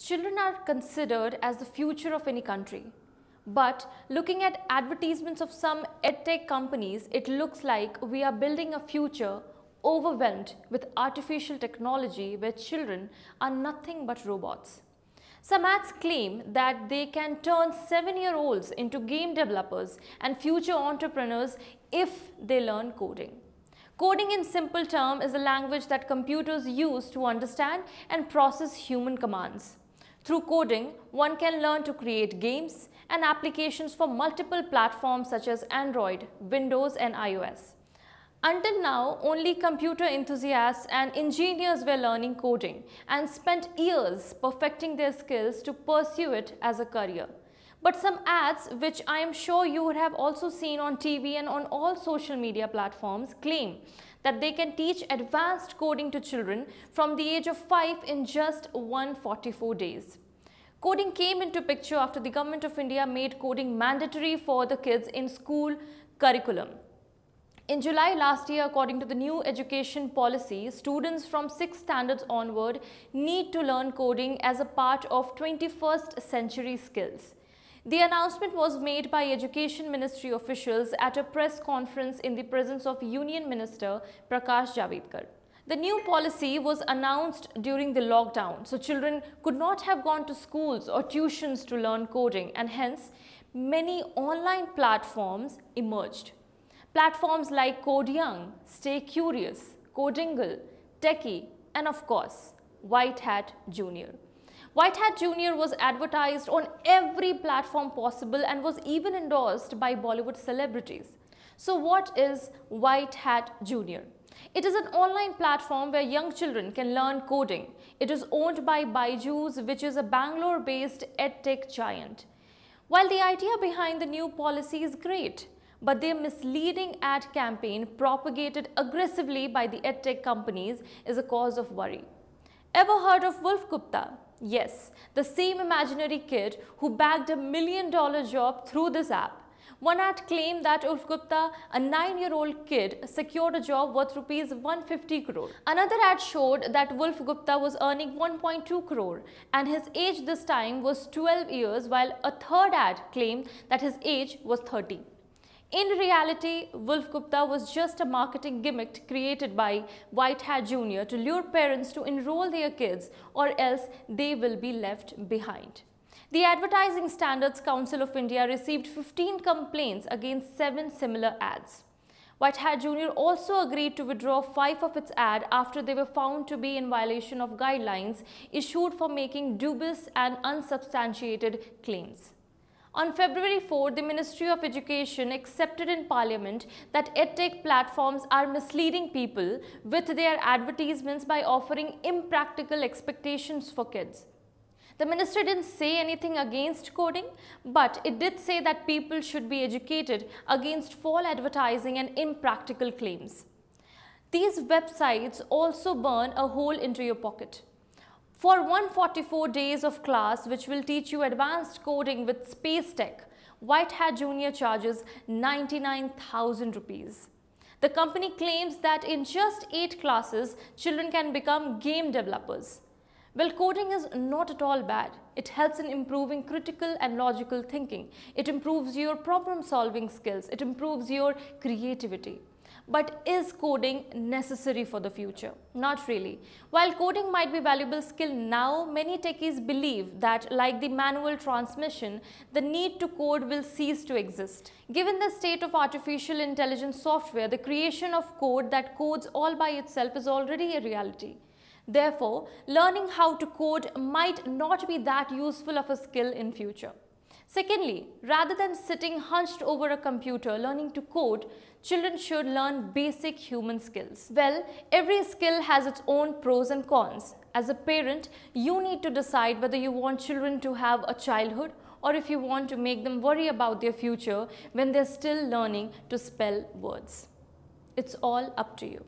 Children are considered as the future of any country. But looking at advertisements of some edtech companies, it looks like we are building a future overwhelmed with artificial technology where children are nothing but robots. Some ads claim that they can turn 7-year-olds into game developers and future entrepreneurs if they learn coding. Coding in simple term is a language that computers use to understand and process human commands. Through coding, one can learn to create games and applications for multiple platforms such as Android, Windows and iOS. Until now, only computer enthusiasts and engineers were learning coding and spent years perfecting their skills to pursue it as a career but some ads which I am sure you would have also seen on TV and on all social media platforms claim that they can teach advanced coding to children from the age of 5 in just 144 days. Coding came into picture after the government of India made coding mandatory for the kids in school curriculum. In July last year, according to the new education policy, students from 6th standards onward need to learn coding as a part of 21st century skills. The announcement was made by Education Ministry officials at a press conference in the presence of Union Minister Prakash Javadkar. The new policy was announced during the lockdown, so children could not have gone to schools or tuitions to learn coding and hence many online platforms emerged. Platforms like CodeYoung, Stay Curious, Codingle, Techie and of course, White Hat Junior. White Hat Jr. was advertised on every platform possible and was even endorsed by Bollywood celebrities. So what is White Hat Junior? It is an online platform where young children can learn coding. It is owned by Byju's, which is a Bangalore-based edtech giant. While the idea behind the new policy is great, but their misleading ad campaign propagated aggressively by the edtech companies is a cause of worry. Ever heard of Wolf Gupta? Yes, the same imaginary kid who bagged a million dollar job through this app. One ad claimed that Ulf Gupta, a 9-year-old kid, secured a job worth rupees 150 crore. Another ad showed that Ulf Gupta was earning 1.2 crore and his age this time was 12 years while a third ad claimed that his age was 30. In reality, Wolf Gupta was just a marketing gimmick created by White Hat Jr. to lure parents to enroll their kids or else they will be left behind. The Advertising Standards Council of India received 15 complaints against 7 similar ads. White Hat Jr. also agreed to withdraw 5 of its ads after they were found to be in violation of guidelines issued for making dubious and unsubstantiated claims. On February 4, the Ministry of Education accepted in Parliament that EdTech platforms are misleading people with their advertisements by offering impractical expectations for kids. The minister didn't say anything against coding, but it did say that people should be educated against false advertising and impractical claims. These websites also burn a hole into your pocket for 144 days of class which will teach you advanced coding with space tech. White Hat Junior charges 99,000 rupees. The company claims that in just 8 classes, children can become game developers. Well, coding is not at all bad. It helps in improving critical and logical thinking. It improves your problem solving skills. It improves your creativity but is coding necessary for the future? Not really. While coding might be valuable skill now, many techies believe that like the manual transmission, the need to code will cease to exist. Given the state of artificial intelligence software, the creation of code that codes all by itself is already a reality. Therefore, learning how to code might not be that useful of a skill in future. Secondly, rather than sitting hunched over a computer learning to code, children should learn basic human skills. Well, every skill has its own pros and cons. As a parent, you need to decide whether you want children to have a childhood or if you want to make them worry about their future when they're still learning to spell words. It's all up to you.